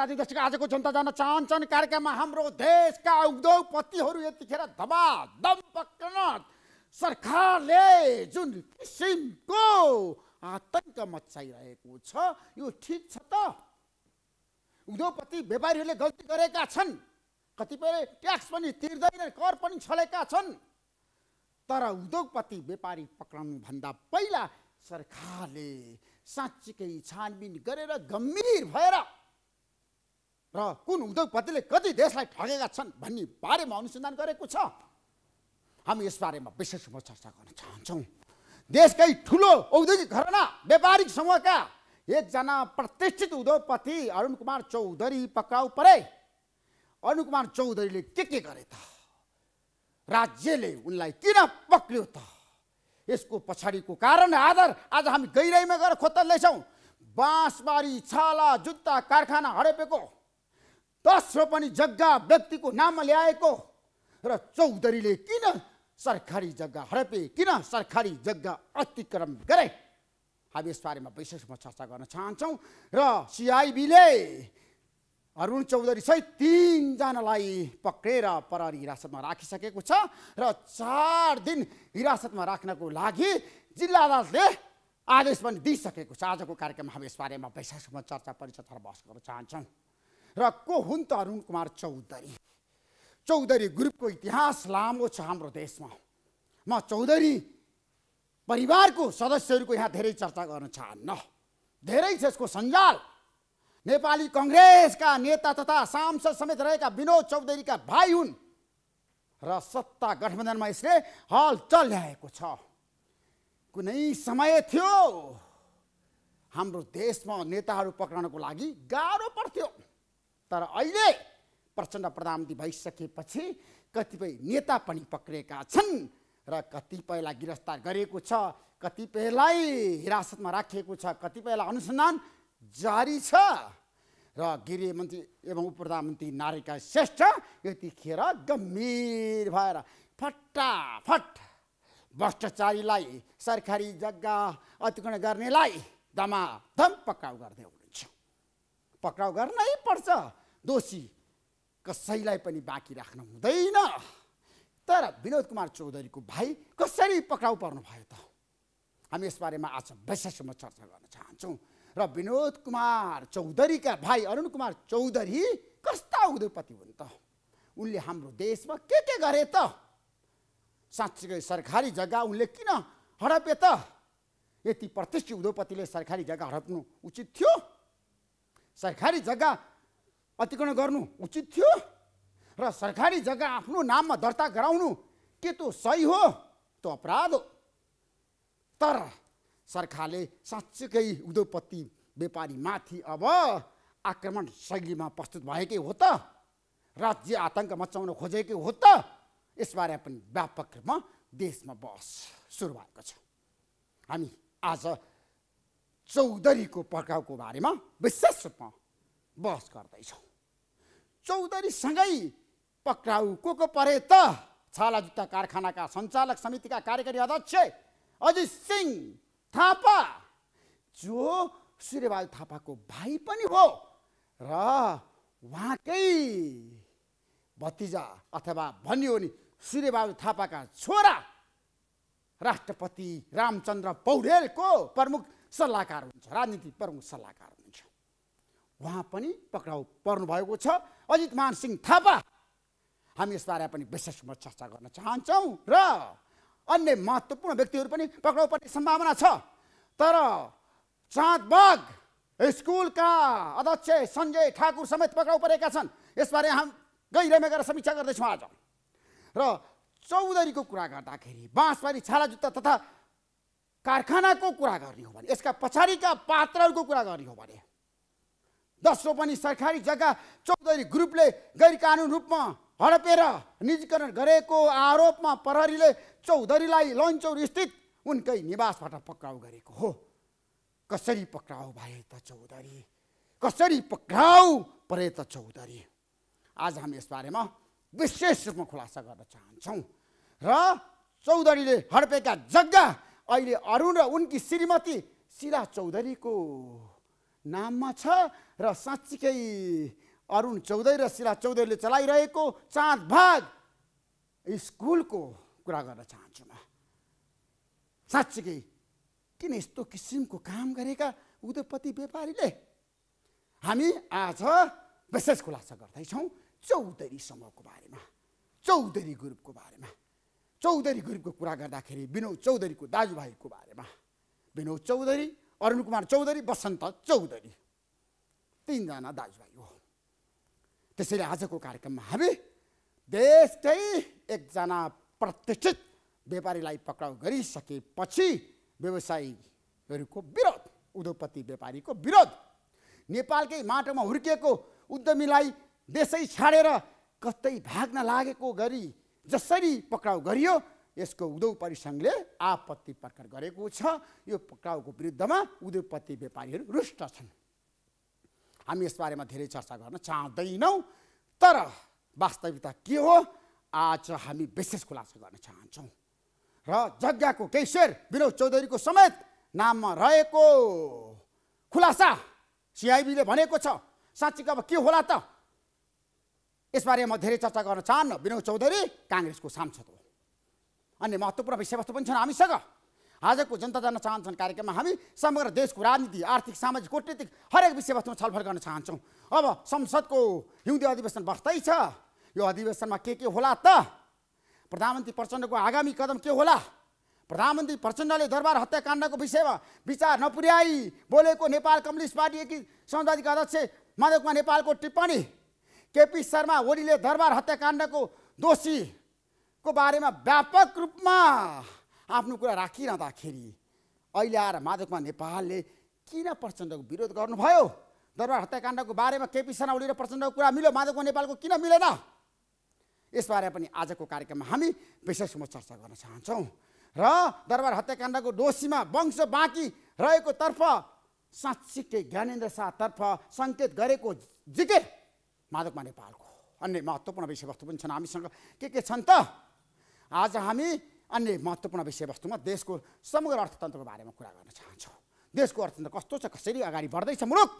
राजनीतिक दर्शक आजको जनता जान चाहन्छन् कार्यक्रममा हाम्रो देशका उद्योगपतिहरू यतिखेर धमाधम पक्न सरकारले जुन किसिमको आतङ्क मचाइरहेको छ यो ठिक छ त उद्योगपति व्यापारीहरूले गल्ती गरेका छन् कतिपय ट्याक्स पनि तिर्दैनन् कर पनि छलेका छन् तर उद्योगपति व्यापारी पक्राउनुभन्दा पहिला सरकारले साँच्चीकै छानबिन गरेर गम्भीर भएर र कुन उद्योगपतिले कति देशलाई ठगेका छन् भन्ने बारेमा अनुसन्धान गरेको छ हामी यसबारेमा विशेष रूपमा चर्चा गर्न चाहन्छौँ देशकै ठुलो औद्योगिक घरना व्यापारिक समूहका एकजना प्रतिष्ठित उद्योगपति अरुण कुमार चौधरी पक्राउ परे अरुण कुमार चौधरीले के के गरे त राज्यले उनलाई किन पक्रियो त यसको पछाडिको कारण आधार आज हामी गहिराइमा गएर खोज्दा लैछौँ बाँसबारी छाला जुत्ता कारखाना हडेपेको दोस्रो पनि जग्गा व्यक्तिको नाममा ल्याएको र चौधरीले किन सरकारी जग्गा हडपे किन सरकारी जग्गा अतिक्रम गरे हामी यसबारेमा बारेमा विशेषमा चर्चा गर्न चाहन्छौँ र सिआइबीले अरुण चौधरी सहित तिनजनालाई पक्रेर परार हिरासतमा राखिसकेको छ र चार दिन हिरासतमा राख्नको लागि जिल्ला अदालतले आदेश पनि दिइसकेको छ आजको कार्यक्रममा हामी यसबारेमा विशेषमा चर्चा परिचर्चा बहस गर्न चाहन्छौँ र को हुन् त अरुण कुमार चौधरी चौधरी ग्रुपको इतिहास लामो छ हाम्रो देशमा म चौधरी परिवारको सदस्यहरूको यहाँ धेरै चर्चा गर्न चाहन्न धेरै छ यसको सञ्जाल नेपाली कङ्ग्रेसका नेता तथा सांसद समेत रहेका विनोद चौधरीका भाइ हुन् र सत्ता गठबन्धनमा यसले हलचल ल्याएको छ कुनै समय थियो हाम्रो देशमा नेताहरू पक्राउनको लागि गाह्रो पर्थ्यो तर अहिले प्रचण्ड प्रधानमन्त्री भइसकेपछि कतिपय नेता पनि पक्रिएका छन् र कतिपयलाई गिरफ्तार गरिएको छ कतिपयलाई हिरासतमा राखिएको छ कतिपयलाई अनुसन्धान जारी छ र गृह मन्त्री एवं उप प्रधानमन्त्री नारीका श्रेष्ठ यतिखेर गम्भीर भएर फटाफट भ्रष्टाचारीलाई सरकारी जग्गा अतिक्रमण गर्नेलाई दमाधम पक्राउ गर्दै हुनुहुन्छ पक्राउ गर्नै पर्छ दोषी कसैलाई पनि बाँकी राख्नु हुँदैन तर विनोद कुमार चौधरीको भाइ कसरी पक्राउ पर्नु भयो त हामी यसबारेमा आज विशेषमा चर्चा गर्न चाहन्छौँ र विनोद कुमार चौधरीका भाइ अरुण कुमार चौधरी कस्ता उद्योगपति हुन् त उनले हाम्रो देशमा के के गरे त साँच्चीकै सरकारी जग्गा उनले किन हडपे त यति प्रतिष्ठित उद्योगपतिले सरकारी जग्गा हडप्नु उचित थियो सरकारी जग्गा अतिक्रमण गर्नु उचित थियो र सरकारी जग्गा आफ्नो नाममा दर्ता गराउनु के त्यो सही हो त्यो अपराध हो तर सरकारले साँच्चीकै उद्योगपति व्यापारीमाथि अब आक्रमण शैलीमा प्रस्तुत भएकै हो त राज्य आतङ्क मचाउन खोजेकै हो त यसबारे पनि व्यापक रूपमा देशमा बहस सुरु भएको छ हामी आज चौधरीको पर्खाउको बारेमा विशेष रूपमा बहस गर्दैछौँ चौधरीसँगै पक्राउ को को परे त छाला जुत्ता कारखानाका सञ्चालक समितिका कार्यकारी अध्यक्ष अजित सिंह थापा जो सूर्यबहादुर थापाको भाइ पनि हो र उहाँकै भतिजा अथवा भनियो नि सूर्यबहादुर थापाका छोरा राष्ट्रपति रामचन्द्र पौडेलको प्रमुख सल्लाहकार हुन्छ राजनीति प्रमुख सल्लाहकार उहाँ पनि पक्राउ पर्नुभएको छ अजित मान सिंह थापा हामी यसबारे पनि विशेषमा चर्चा गर्न चाहन्छौँ र अन्य महत्त्वपूर्ण व्यक्तिहरू पनि पक्राउ पर्ने सम्भावना छ तर चाँदबाग स्कुलका अध्यक्ष सञ्जय ठाकुर समेत पक्राउ परेका छन् यसबारे हाम गहिरामा गएर समीक्षा गर्दैछौँ आज र चौधरीको कुरा गर्दाखेरि बाँसबारी छाला जुत्ता तथा कारखानाको कुरा गर्ने हो भने यसका पछाडिका पात्रहरूको कुरा गर्ने हो भने दोस्रो पनि सरकारी जग्गा चौधरी ग्रुपले गैर कानुन रूपमा हडपेर निजीकरण गरेको आरोपमा प्रहरीले चौधरीलाई लन्चौर स्थित उनकै निवासबाट पक्राउ गरेको हो कसरी पक्राउ भए त चौधरी कसरी पक्राउ परे त चौधरी आज हामी यसबारेमा विशेष रूपमा खुलासा गर्न चाहन्छौँ र चौधरीले हडपेका जग्गा अहिले अरुण र उनकी श्रीमती शिला चौधरीको नाममा छ र साँच्चीकै अरुण चौधरी र सिरा चौधरीले चलाइरहेको चाँद भाग स्कुलको कुरा गर्न चाहन्छु म साँच्चीकै किन यस्तो किसिमको काम गरेका उद्योगपति व्यापारीले हामी आज विशेष खुलासा गर्दैछौँ चौधरी समूहको बारेमा चौधरी ग्रुपको बारेमा चौधरी ग्रुपको कुरा गर्दाखेरि विनोद चौधरीको दाजुभाइको बारेमा विनोद चौधरी अरुण कुमार चौधरी बसन्त चौधरी तिनजना दाजुभाइ हो त्यसैले आजको कार्यक्रममा हामी देशकै एकजना प्रतिष्ठित व्यापारीलाई पक्राउ गरिसकेपछि व्यवसायीहरूको विरोध उद्योगपति व्यापारीको विरोध नेपालकै माटोमा हुर्किएको उद्यमीलाई देशै छाडेर कतै भाग्न लागेको गरी जसरी पक्राउ गरियो यसको उद्योग परिसङ्घले आपत्ति प्रकट गरेको छ यो पक्राउको विरुद्धमा उद्योगपति व्यापारीहरू रुष्ट छन् हामी यसबारेमा धेरै चर्चा गर्न चाहँदैनौँ तर वास्तविकता के हो आज हामी विशेष खुलासा गर्न चाहन्छौँ र जग्गाको केही शेर विनोद चौधरीको समेत नाममा रहेको खुलासा सिआइबीले भनेको छ साँच्चीको अब के होला त यसबारे म धेरै चर्चा गर्न चाहन्न विनोद चौधरी काङ्ग्रेसको सांसद हो अन्य महत्त्वपूर्ण विषयवस्तु पनि छन् हामीसँग आजको जनता जान चाहन्छन् कार्यक्रममा हामी समग्र देशको राजनीति आर्थिक सामाजिक कुटनीतिक हरेक विषयवस्तुमा छलफल गर्न चाहन्छौँ अब संसदको हिउँदे अधिवेशन बस्दैछ यो अधिवेशनमा के के होला त प्रधानमन्त्री प्रचण्डको आगामी कदम के होला प्रधानमन्त्री प्रचण्डले दरबार हत्याकाण्डको विषयमा विचार नपुर्याई बोलेको नेपाल कम्युनिस्ट पार्टीकी संसदीय अध्यक्ष माधव कुमार नेपालको टिप्पणी केपी शर्मा ओलीले दरबार हत्याकाण्डको दोषी को बारेमा व्यापक रूपमा आफ्नो कुरा राखिरहँदाखेरि अहिले आएर माधवमा नेपालले किन प्रचण्डको विरोध गर्नुभयो दरबार हत्याकाण्डको बारेमा केपी शर्मा ओली र प्रचण्डको कुरा मिल्यो माधवमा नेपालको किन मिलेन यसबारे पनि आजको कार्यक्रममा हामी विशेषमा चर्चा गर्न चाहन्छौँ र दरबार हत्याकाण्डको दोषीमा वंश बाँकी तर्फ साँच्चीकै ज्ञानेन्द्र शाहतर्फ सङ्केत गरेको जिकिर माधवमा नेपालको अन्य महत्त्वपूर्ण विषयवस्तु पनि छन् हामीसँग के के छन् त आज हामी अन्य महत्त्वपूर्ण विषयवस्तुमा देशको समग्र अर्थतन्त्रको बारेमा कुरा गर्न चाहन्छौँ देशको अर्थतन्त्र कस्तो छ कसरी अगाडि बढ्दैछ मुलुक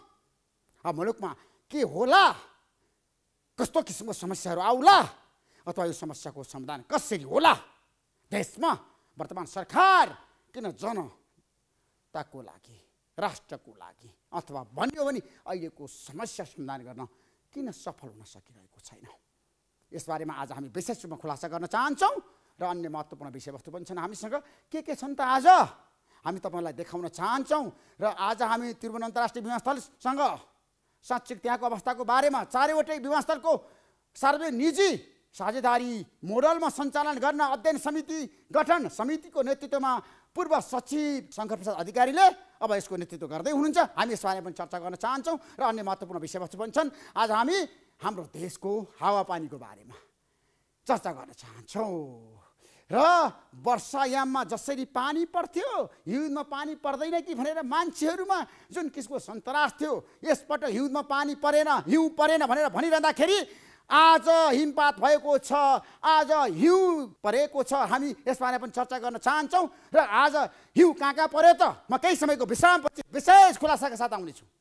अब मुलुकमा के होला कस्तो किसिमको समस्याहरू आउला अथवा यो समस्याको समाधान कसरी होला देशमा वर्तमान सरकार किन जनताको लागि राष्ट्रको लागि अथवा भन्यो भने अहिलेको समस्या समाधान गर्न किन सफल हुन सकिरहेको छैन यसबारेमा आज हामी विशेष रूपमा खुलासा गर्न चाहन्छौँ र अन्य महत्त्वपूर्ण विषयवस्तु पनि छन् हामीसँग के के छन् त आज हामी तपाईँलाई देखाउन चाहन्छौँ र आज हामी त्रिभुवन अन्तर्राष्ट्रिय विमानस्थलसँग शैक्षिक त्यहाँको अवस्थाको बारेमा चारैवटै विमानस्थलको सार्वजनिक निजी साझेदारी मोडलमा सञ्चालन गर्न अध्ययन समिति गठन समितिको नेतृत्वमा पूर्व सचिव शङ्कर प्रसाद अधिकारीले अब यसको नेतृत्व गर्दै हुनुहुन्छ हामी यसबारे पनि चर्चा गर्न चाहन्छौँ र अन्य महत्त्वपूर्ण विषयवस्तु पनि छन् आज हामी हाम्रो देशको हावापानीको बारेमा चर्चा गर्न चाहन्छौँ र वर्षायाममा जसरी पानी पर्थ्यो हिउँदमा पानी पर्दैन कि भनेर मान्छेहरूमा जुन किसिमको सन्तरास थियो यसपटक हिउँदमा पानी परेन हिउँ परेन भनेर भनिरहँदाखेरि आज हिमपात भएको छ आज हिउँ परेको छ हामी यसबारे पनि चर्चा गर्न चाहन्छौँ र आज हिउँ कहाँ कहाँ पऱ्यो त म केही समयको विश्रामपछि विशेष खुलासाका साथ आउनेछु